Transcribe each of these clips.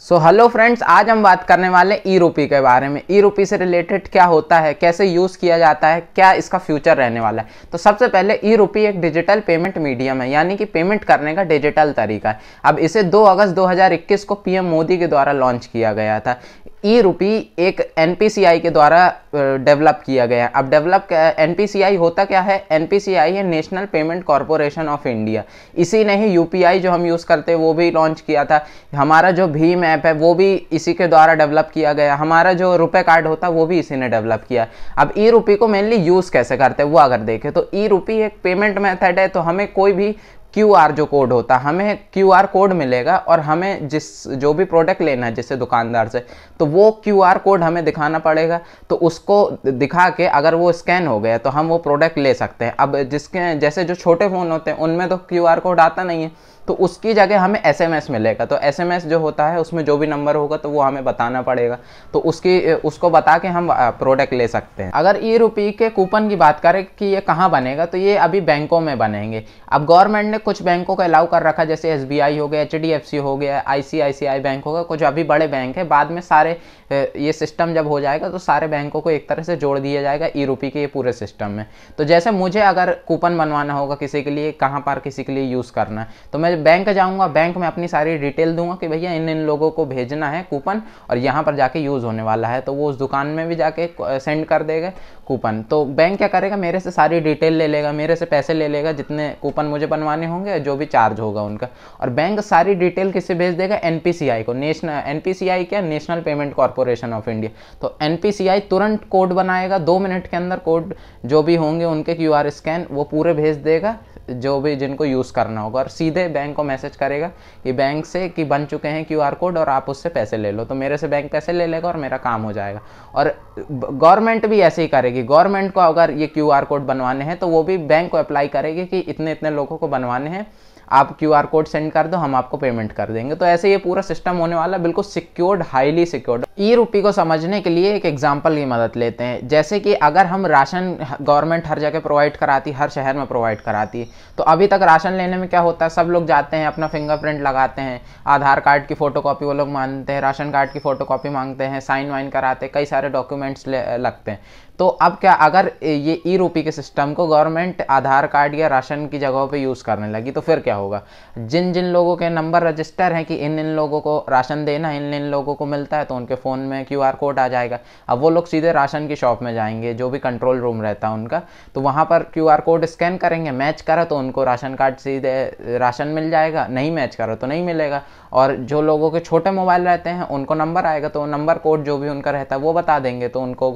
so hello friends आज हम बात करने वाले ई रूपी के बारे में ई रूपी से रिलेटेड क्या होता है कैसे यूज़ किया जाता है क्या इसका फ्यूचर रहने वाला है तो सबसे पहले ई रूपी एक डिजिटल पेमेंट मीडियम है यानी कि पेमेंट करने का डिजिटल तरीका है अब इसे 2 अगस्त 2021 को पीएम मोदी के द्वारा लॉन्च किया गया था ई रूपी एक एन के द्वारा डेवलप किया गया अब डेवलप एन होता क्या है एन है national payment corporation of India इसी ने ही यू जो हम यूज़ करते हैं वो भी लॉन्च किया था हमारा जो भीम ऐप है वो भी इसी के द्वारा डेवलप किया गया हमारा जो रुपए कार्ड होता है वो भी इसी ने डेवलप किया अब ई रूपी को मेनली यूज़ कैसे करते हैं वो अगर देखें तो ई रूपी एक पेमेंट मैथड है तो हमें कोई भी क्यू आर जो कोड होता है हमें क्यू आर कोड मिलेगा और हमें जिस जो भी प्रोडक्ट लेना है जैसे दुकानदार से तो वो क्यू आर कोड हमें दिखाना पड़ेगा तो उसको दिखा के अगर वो स्कैन हो गया तो हम वो प्रोडक्ट ले सकते हैं अब जिसके जैसे जो छोटे फ़ोन होते हैं उनमें तो क्यू आर कोड आता नहीं है तो उसकी जगह हमें एस मिलेगा तो एस जो होता है उसमें जो भी नंबर होगा तो वो हमें बताना पड़ेगा तो उसकी उसको बता के हम प्रोडक्ट ले सकते हैं अगर ई रूपी के कूपन की बात करें कि ये कहाँ बनेगा तो ये अभी बैंकों में बनेंगे अब गवर्नमेंट ने कुछ बैंकों को अलाउ कर रखा जैसे एस हो गया एच हो गया आई बैंक हो गया कुछ अभी बड़े बैंक है बाद में सारे ये सिस्टम जब हो जाएगा तो सारे बैंकों को एक तरह से जोड़ दिया जाएगा ई रुपी के ये पूरे सिस्टम में तो जैसे मुझे अगर कूपन बनवाना होगा किसी के लिए कहाँ पर किसी के लिए यूज़ करना है तो मैं मैं बैंक जाऊंगा बैंक में अपनी सारी डिटेल दूंगा कि भैया इन इन लोगों को भेजना है कूपन और यहाँ पर जाके यूज़ होने वाला है तो वो उस दुकान में भी जाके सेंड कर देगा कूपन तो बैंक क्या करेगा मेरे से सारी डिटेल ले लेगा मेरे से पैसे ले लेगा जितने कूपन मुझे बनवाने होंगे जो भी चार्ज होगा उनका और बैंक सारी डिटेल किसे भेज देगा एन को नेशनल एन क्या national payment corporation of India तो एन तुरंत कोड बनाएगा दो मिनट के अंदर कोड जो भी होंगे उनके क्यू स्कैन वो पूरे भेज देगा जो भी जिनको यूज़ करना होगा और सीधे बैंक बैंक को मैसेज करेगा कि बैंक से कि बन चुके हैं क्यू कोड और आप उससे पैसे ले लो तो मेरे से बैंक पैसे ले लेगा और मेरा काम हो जाएगा और गवर्नमेंट भी ऐसे ही करेगी गवर्नमेंट को अगर ये क्यू कोड बनवाने हैं तो वो भी बैंक को अप्लाई करेगी कि इतने इतने लोगों को बनवाने हैं आप क्यू आर कोड सेंड कर दो हम आपको पेमेंट कर देंगे तो ऐसे ये पूरा सिस्टम होने वाला बिल्कुल secured highly secured e rupee को समझने के लिए एक एग्जाम्पल की मदद लेते हैं जैसे कि अगर हम राशन गवर्नमेंट हर जगह प्रोवाइड कराती हर शहर में प्रोवाइड कराती है तो अभी तक राशन लेने में क्या होता है सब लोग जाते हैं अपना फिंगरप्रिंट लगाते हैं आधार कार्ड की फ़ोटो वो लोग मांगते हैं राशन कार्ड की फ़ोटो मांगते हैं साइन वाइन कराते कई सारे डॉक्यूमेंट्स लगते हैं तो अब क्या अगर ये ई रूपी के सिस्टम को गवर्नमेंट आधार कार्ड या राशन की जगहों पे यूज़ करने लगी तो फिर क्या होगा जिन जिन लोगों के नंबर रजिस्टर हैं कि इन इन लोगों को राशन देना इन इन लोगों को मिलता है तो उनके फ़ोन में क्यू कोड आ जाएगा अब वो लोग सीधे राशन की शॉप में जाएंगे जो भी कंट्रोल रूम रहता है उनका तो वहाँ पर क्यू कोड स्कैन करेंगे मैच करा तो उनको राशन कार्ड सीधे राशन मिल जाएगा नहीं मैच करा तो नहीं मिलेगा और जो लोगों के छोटे मोबाइल रहते हैं उनको नंबर आएगा तो नंबर कोड जो भी उनका रहता है वो बता देंगे तो उनको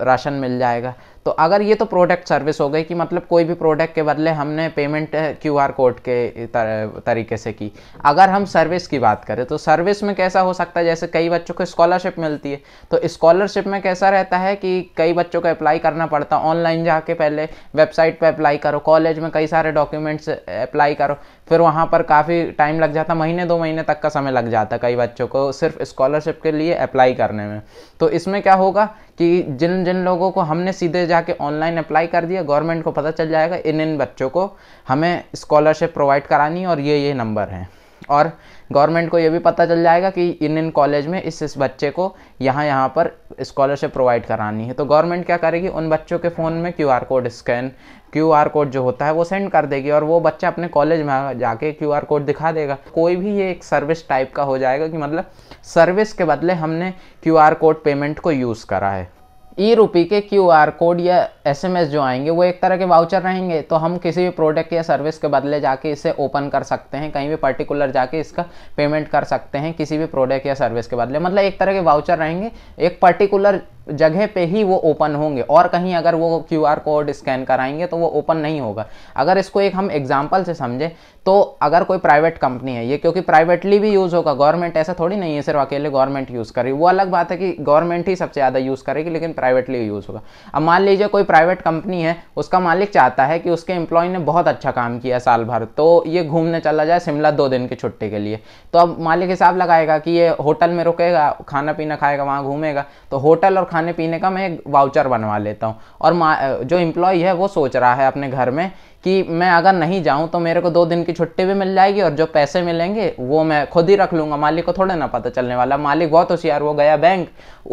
राशन मिल जाएगा तो अगर ये तो प्रोडक्ट सर्विस हो गई कि मतलब कोई भी प्रोडक्ट के बदले हमने पेमेंट क्यू आर कोड के तरीके से की अगर हम सर्विस की बात करें तो सर्विस में कैसा हो सकता है जैसे कई बच्चों को स्कॉलरशिप मिलती है तो स्कॉलरशिप में कैसा रहता है कि कई बच्चों को अप्लाई करना पड़ता है ऑनलाइन जाके पहले वेबसाइट पर अप्लाई करो कॉलेज में कई सारे डॉक्यूमेंट्स अप्लाई करो फिर वहाँ पर काफ़ी टाइम लग जाता महीने दो महीने तक का समय लग जाता कई बच्चों को सिर्फ स्कॉलरशिप के लिए अप्लाई करने में तो इसमें क्या होगा कि जिन जिन लोगों को हमने सीधे जाके ऑनलाइन अप्लाई कर दिया गवर्नमेंट को पता चल जाएगा इन इन बच्चों को हमें स्कॉलरशिप प्रोवाइड करानी और ये ये नंबर हैं और गवर्नमेंट को ये भी पता चल जाएगा कि इन इन कॉलेज में इस इस बच्चे को यहाँ यहाँ पर स्कॉलरशिप प्रोवाइड करानी है तो गवर्नमेंट क्या करेगी उन बच्चों के फ़ोन में Q code scan Q code जो होता है वो सेंड कर देगी और वो बच्चा अपने कॉलेज में जाके क्यू कोड दिखा देगा कोई भी ये एक सर्विस टाइप का हो जाएगा कि मतलब सर्विस के बदले हमने क्यू कोड पेमेंट को यूज़ करा है ई रूपी के क्यू आर कोड या एस एम एस जो आएंगे वो एक तरह के वाउचर रहेंगे तो हम किसी भी प्रोडक्ट या सर्विस के बदले जाके इसे ओपन कर सकते हैं कहीं भी पर्टिकुलर जाके इसका पेमेंट कर सकते हैं किसी भी प्रोडक्ट या सर्विस के बदले मतलब एक तरह के वाउचर रहेंगे एक पर्टिकुलर जगह पे ही वो ओपन होंगे और कहीं अगर वो क्यू आर कोड स्कैन कराएंगे तो वो ओपन नहीं होगा अगर इसको एक हम एग्जाम्पल से समझें तो अगर कोई प्राइवेट कंपनी है ये क्योंकि प्राइवेटली भी यूज़ होगा गवर्नमेंट ऐसा थोड़ी नहीं है सिर्फ अकेले गवर्नमेंट यूज़ कर रही वो अलग बात है कि गवर्नमेंट ही सबसे ज़्यादा यूज़ करेगी लेकिन प्राइवेटली यूज़ होगा अब मान लीजिए कोई प्राइवेट कंपनी है उसका मालिक चाहता है कि उसके एम्प्लॉय ने बहुत अच्छा काम किया साल भर तो ये घूमने चला जाए शिमला दो दिन की छुट्टी के लिए तो अब मालिक हिसाब लगाएगा कि ये होटल में रुकेगा खाना पीना खाएगा वहाँ घूमेगा तो होटल और खाने पीने का मैं एक वाउचर बनवा लेता हूँ और जो एम्प्लॉय है वो सोच रहा है अपने घर में कि मैं अगर नहीं जाऊँ तो मेरे को दो दिन की छुट्टी भी मिल जाएगी और जो पैसे मिलेंगे वो मैं खुद ही रख लूँगा मालिक को थोड़ा ना पता चलने वाला मालिक बहुत होशियार वो गया बैंक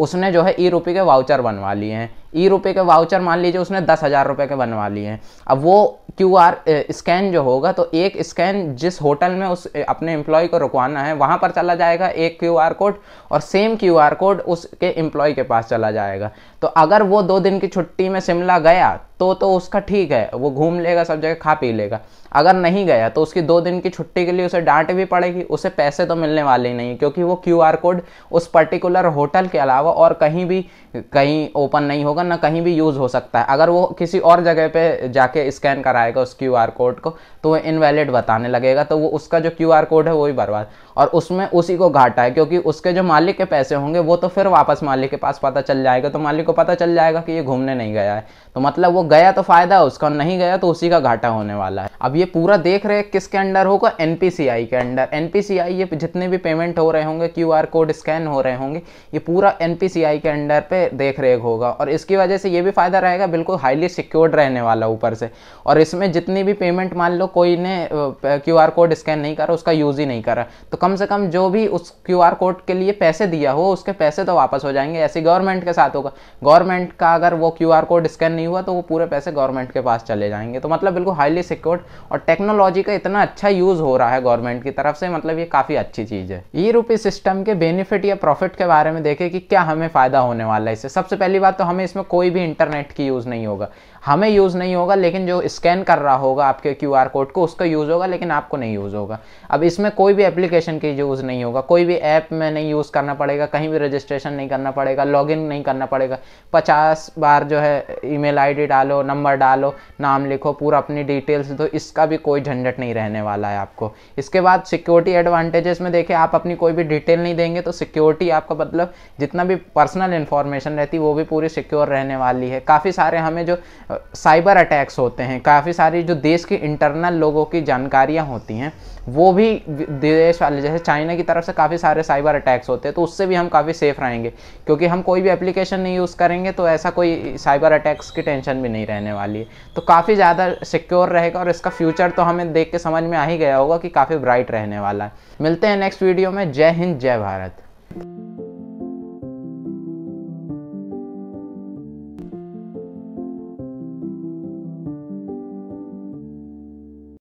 उसने जो है ई रुपये के वाउचर बनवा लिए हैं ई रुपये के वाउचर मान लीजिए उसने दस हज़ार रुपये के बनवा लिए हैं अब वो क्यू आर स्कैन जो होगा तो एक स्कैन जिस होटल में उस अपने एम्प्लॉय को रुकवाना है वहाँ पर चला जाएगा एक क्यू आर कोड और सेम क्यू आर कोड उसके एम्प्लॉय के पास चला जाएगा तो अगर वो दो दिन की छुट्टी में शिमला गया तो तो उसका ठीक है वो घूम लेगा सब जगह खा पी लेगा अगर नहीं गया तो उसकी दो दिन की छुट्टी के लिए उसे डांट भी पड़ेगी उसे पैसे तो मिलने वाले ही नहीं क्योंकि वो क्यू कोड उस पर्टिकुलर होटल के अलावा और कहीं भी कहीं ओपन नहीं होगा ना कहीं भी यूज़ हो सकता है अगर वो किसी और जगह पे जाके स्कैन कराएगा उस क्यू कोड को तो वो इनवैलिड बताने लगेगा तो वो उसका जो क्यू कोड है वो ही बर्बाद और उसमें उसी को घाटा है क्योंकि उसके जो मालिक के पैसे होंगे वो तो फिर वापस मालिक के पास पता चल जाएगा तो मालिक को पता चल जाएगा कि ये घूमने नहीं गया है तो मतलब वो गया तो फ़ायदा है उसका नहीं गया तो उसी का घाटा होने वाला है अब ये ये पूरा देख रहे हैं किसके अंडर होगा एन के अंडर एन ये जितने भी पेमेंट हो रहे होंगे क्यू कोड स्कैन हो रहे होंगे ये पूरा एन के अंडर पे देख रहे होगा और इसकी वजह से ये भी फ़ायदा रहेगा बिल्कुल हाईली सिक्योर्ड रहने वाला ऊपर से और इसमें जितनी भी पेमेंट मान लो कोई ने क्यू कोड स्कैन नहीं करा उसका यूज़ ही नहीं करा तो कम से कम जो भी उस क्यू कोड के लिए पैसे दिया हो उसके पैसे तो वापस हो जाएंगे ऐसे गवर्नमेंट के साथ होगा गवर्नमेंट का अगर वो क्यू कोड स्कैन नहीं हुआ तो वो पूरे पैसे गवर्नमेंट के पास चले जाएंगे तो मतलब बिल्कुल हाईली सिक्योर्ड और टेक्नोलॉजी का इतना अच्छा यूज़ हो रहा है गवर्नमेंट की तरफ से मतलब ये काफ़ी अच्छी चीज़ है ई रूपी सिस्टम के बेनिफिट या प्रॉफिट के बारे में देखें कि क्या हमें फ़ायदा होने वाला है इससे सबसे पहली बात तो हमें इसमें कोई भी इंटरनेट की यूज़ नहीं होगा हमें यूज़ नहीं होगा लेकिन जो स्कैन कर रहा होगा आपके क्यू कोड को उसका यूज़ होगा लेकिन आपको नहीं यूज़ होगा अब इसमें कोई भी एप्लीकेशन की यूज़ नहीं होगा कोई भी ऐप में नहीं यूज़ करना पड़ेगा कहीं भी रजिस्ट्रेशन नहीं करना पड़ेगा लॉगिन नहीं करना पड़ेगा पचास बार जो है ईमेल आईडी डालो नंबर डालो नाम लिखो पूरा अपनी डिटेल्स दो इसका भी कोई झंझट नहीं रहने वाला है आपको इसके बाद सिक्योरिटी एडवांटेजेस में देखिए आप अपनी कोई भी डिटेल नहीं देंगे तो सिक्योरिटी आपका मतलब जितना भी पर्सनल इन्फॉर्मेशन रहती है वो भी पूरी सिक्योर रहने वाली है काफ़ी सारे हमें जो साइबर अटैक्स होते हैं काफ़ी सारी जो देश के इंटरनल लोगों की जानकारियां होती हैं वो भी देश वाले जैसे चाइना की तरफ से काफ़ी सारे साइबर अटैक्स होते हैं तो उससे भी हम काफ़ी सेफ़ रहेंगे क्योंकि हम कोई भी एप्लीकेशन नहीं यूज़ करेंगे तो ऐसा कोई साइबर अटैक्स की टेंशन भी नहीं रहने वाली है तो काफ़ी ज़्यादा सिक्योर रहेगा और इसका फ्यूचर तो हमें देख के समझ में आ ही गया होगा कि काफ़ी ब्राइट रहने वाला है मिलते हैं नेक्स्ट वीडियो में जय हिंद जय भारत